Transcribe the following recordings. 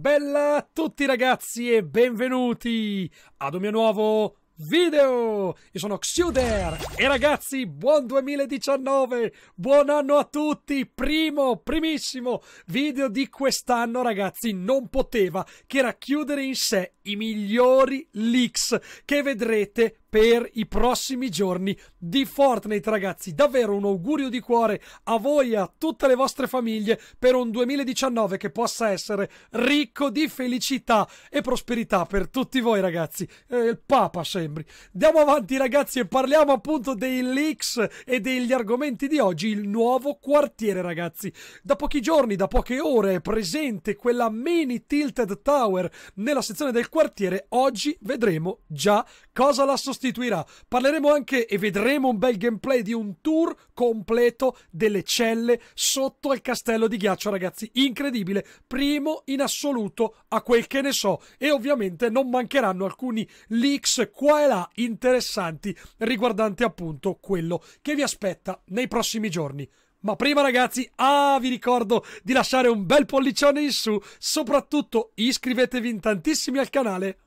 Bella a tutti ragazzi e benvenuti ad un mio nuovo video! Io sono Xuder e ragazzi buon 2019, buon anno a tutti, primo, primissimo video di quest'anno ragazzi non poteva che racchiudere in sé i migliori leaks che vedrete per i prossimi giorni di Fortnite ragazzi davvero un augurio di cuore a voi e a tutte le vostre famiglie per un 2019 che possa essere ricco di felicità e prosperità per tutti voi ragazzi eh, il papa sembri andiamo avanti ragazzi e parliamo appunto dei leaks e degli argomenti di oggi il nuovo quartiere ragazzi da pochi giorni da poche ore è presente quella mini tilted tower nella sezione del quartiere oggi vedremo già cosa la sostiene sostituirà. Parleremo anche e vedremo un bel gameplay di un tour completo delle celle sotto al castello di ghiaccio, ragazzi. Incredibile, primo in assoluto a quel che ne so. E ovviamente non mancheranno alcuni leaks qua e là interessanti riguardanti appunto quello che vi aspetta nei prossimi giorni. Ma prima ragazzi, ah, vi ricordo di lasciare un bel pollicione in su, soprattutto iscrivetevi in tantissimi al canale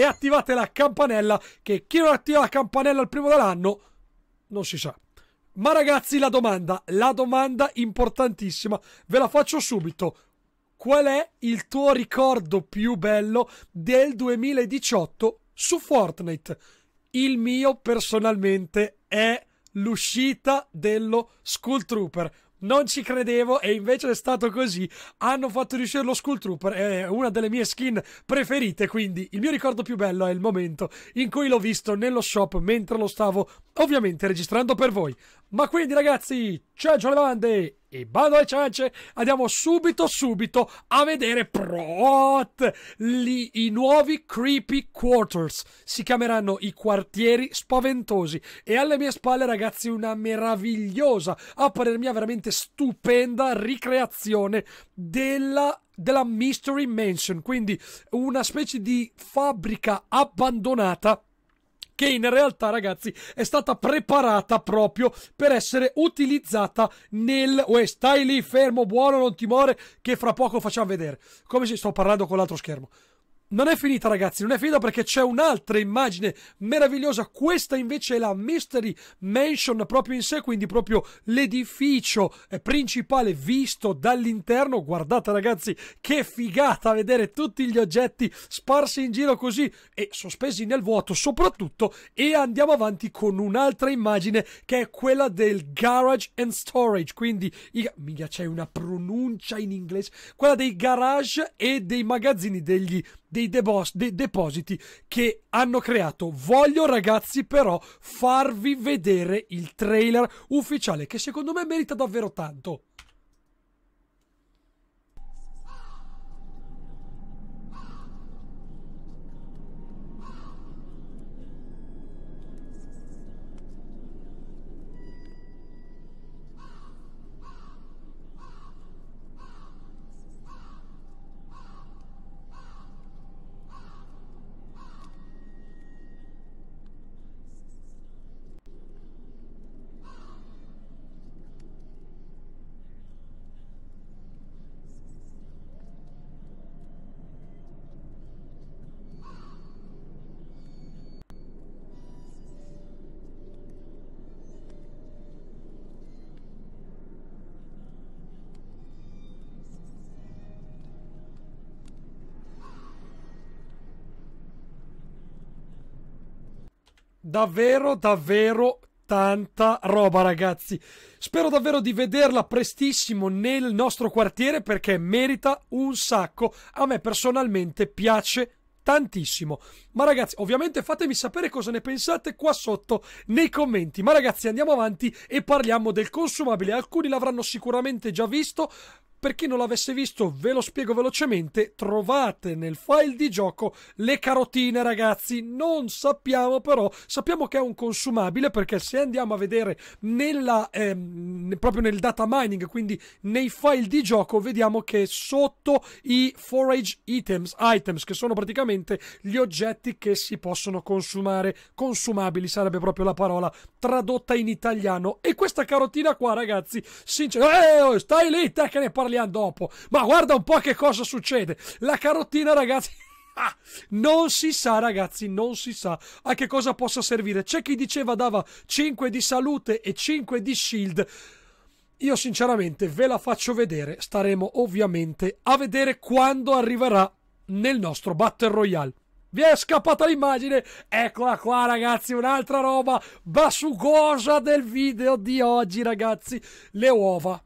e attivate la campanella che chi non attiva la campanella al primo dell'anno non si sa. Ma ragazzi, la domanda, la domanda importantissima, ve la faccio subito. Qual è il tuo ricordo più bello del 2018 su Fortnite? Il mio personalmente è l'uscita dello Skull Trooper non ci credevo e invece è stato così. Hanno fatto riuscire lo Skull Trooper, è una delle mie skin preferite, quindi il mio ricordo più bello è il momento in cui l'ho visto nello shop mentre lo stavo ovviamente registrando per voi. Ma quindi ragazzi, ciancio le bande e bando alle ciance, andiamo subito subito a vedere Prot, Lì, i nuovi Creepy Quarters, si chiameranno i quartieri spaventosi e alle mie spalle ragazzi una meravigliosa, a parer mia veramente stupenda ricreazione della della Mystery Mansion, quindi una specie di fabbrica abbandonata che in realtà, ragazzi, è stata preparata proprio per essere utilizzata nel... Uè, stai lì fermo, buono, non ti timore, che fra poco facciamo vedere. Come se sto parlando con l'altro schermo. Non è finita ragazzi, non è finita perché c'è un'altra immagine meravigliosa, questa invece è la Mystery Mansion proprio in sé, quindi proprio l'edificio eh, principale visto dall'interno, guardate ragazzi che figata vedere tutti gli oggetti sparsi in giro così e sospesi nel vuoto soprattutto e andiamo avanti con un'altra immagine che è quella del Garage and Storage, quindi i... mica c'è una pronuncia in inglese, quella dei garage e dei magazzini degli dei, debos, dei depositi che hanno creato. Voglio ragazzi però farvi vedere il trailer ufficiale che secondo me merita davvero tanto. davvero, davvero tanta roba, ragazzi. Spero davvero di vederla prestissimo nel nostro quartiere perché merita un sacco. A me personalmente piace tantissimo. Ma ragazzi, ovviamente fatemi sapere cosa ne pensate qua sotto nei commenti. Ma ragazzi, andiamo avanti e parliamo del consumabile. Alcuni l'avranno sicuramente già visto, per chi non l'avesse visto, ve lo spiego velocemente, trovate nel file di gioco le carotine ragazzi, non sappiamo però, sappiamo che è un consumabile perché se andiamo a vedere nella, eh, proprio nel data mining, quindi nei file di gioco, vediamo che sotto i forage items, items che sono praticamente gli oggetti che si possono consumare, consumabili sarebbe proprio la parola tradotta in italiano e questa carotina qua ragazzi, sinceramente, eh, oh, stai lì te che ne parli parliamo dopo. Ma guarda un po' che cosa succede. La carottina, ragazzi. Ah, non si sa, ragazzi, non si sa a che cosa possa servire. C'è chi diceva dava 5 di salute e 5 di shield. Io sinceramente ve la faccio vedere. Staremo ovviamente a vedere quando arriverà nel nostro Battle Royale. Vi è scappata l'immagine? Eccola qua ragazzi, un'altra roba basugosa del video di oggi ragazzi. Le uova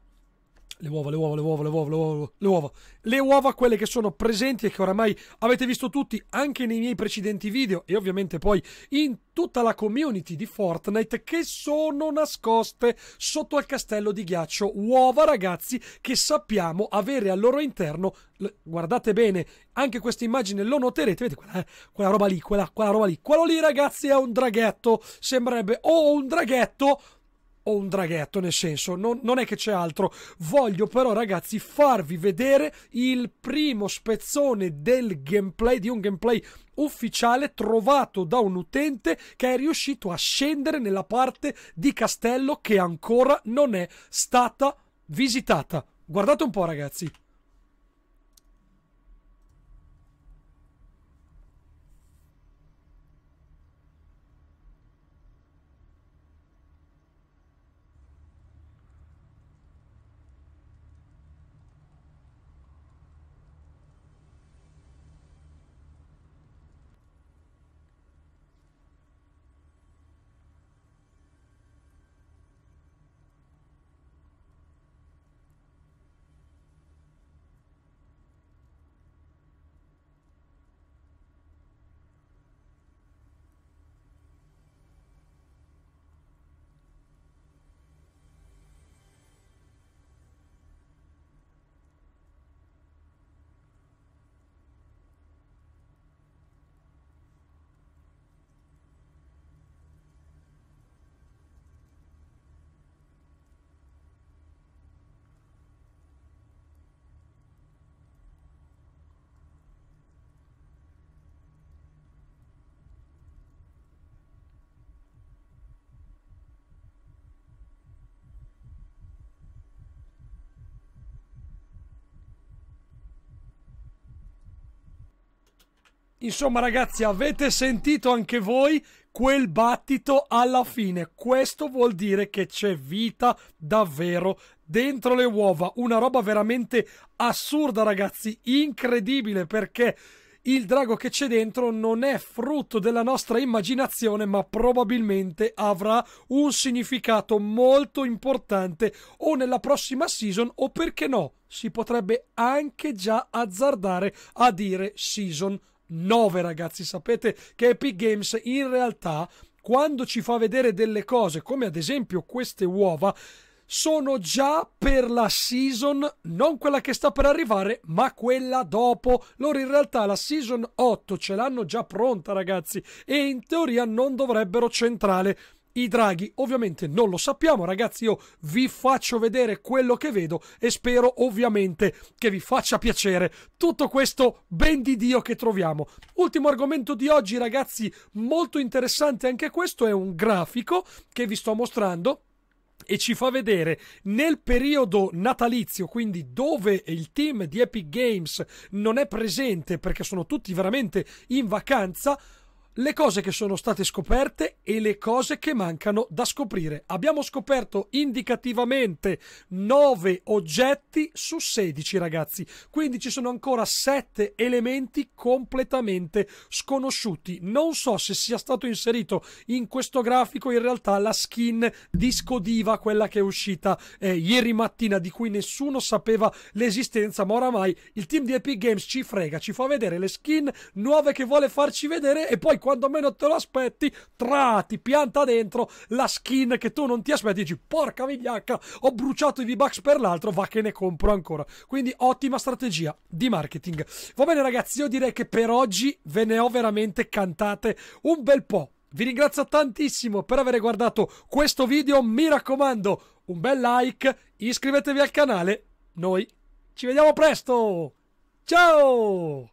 le uova, le uova, le uova, le uova, le uova, le uova. Le uova, quelle che sono presenti e che oramai avete visto tutti anche nei miei precedenti video e ovviamente poi in tutta la community di Fortnite che sono nascoste sotto al castello di ghiaccio. Uova, ragazzi, che sappiamo avere al loro interno. Guardate bene, anche questa immagine lo noterete. Vedete quella, eh? quella roba lì, quella, quella roba lì. Quello lì, ragazzi, è un draghetto. Sembrerebbe o un draghetto o un draghetto, nel senso, non, non, è che c'è altro. Voglio però, ragazzi, farvi vedere il primo spezzone del gameplay, di un gameplay ufficiale trovato da un utente che è riuscito a scendere nella parte di castello che ancora non è stata visitata. Guardate un po', ragazzi. Insomma ragazzi avete sentito anche voi quel battito alla fine. Questo vuol dire che c'è vita davvero dentro le uova. Una roba veramente assurda ragazzi, incredibile perché il drago che c'è dentro non è frutto della nostra immaginazione, ma probabilmente avrà un significato molto importante o nella prossima season o perché no, si potrebbe anche già azzardare a dire season 9 ragazzi sapete che Epic Games in realtà quando ci fa vedere delle cose come ad esempio queste uova sono già per la season, non quella che sta per arrivare, ma quella dopo. Loro in realtà la season 8 ce l'hanno già pronta, ragazzi, e in teoria non dovrebbero centrare i draghi ovviamente non lo sappiamo ragazzi io vi faccio vedere quello che vedo e spero ovviamente che vi faccia piacere tutto questo ben di Dio che troviamo ultimo argomento di oggi ragazzi molto interessante anche questo è un grafico che vi sto mostrando e ci fa vedere nel periodo natalizio, quindi dove il team di Epic Games non è presente perché sono tutti veramente in vacanza, le cose che sono state scoperte e le cose che mancano da scoprire. Abbiamo scoperto indicativamente 9 oggetti su 16 ragazzi, quindi ci sono ancora 7 elementi completamente sconosciuti. Non so se sia stato inserito in questo grafico in realtà la skin disco diva, quella che è uscita eh, ieri mattina di cui nessuno sapeva l'esistenza, ma oramai il team di Epic Games ci frega, ci fa vedere le skin nuove che vuole farci vedere e poi quando meno te lo aspetti, tra, ti pianta dentro la skin che tu non ti aspetti, dici porca vigliacca, ho bruciato i V-Bucks per l'altro, va che ne compro ancora. Quindi ottima strategia di marketing. Va bene ragazzi, io direi che per oggi ve ne ho veramente cantate un bel po'. Vi ringrazio tantissimo per aver guardato questo video, mi raccomando un bel like, iscrivetevi al canale, noi ci vediamo presto, ciao!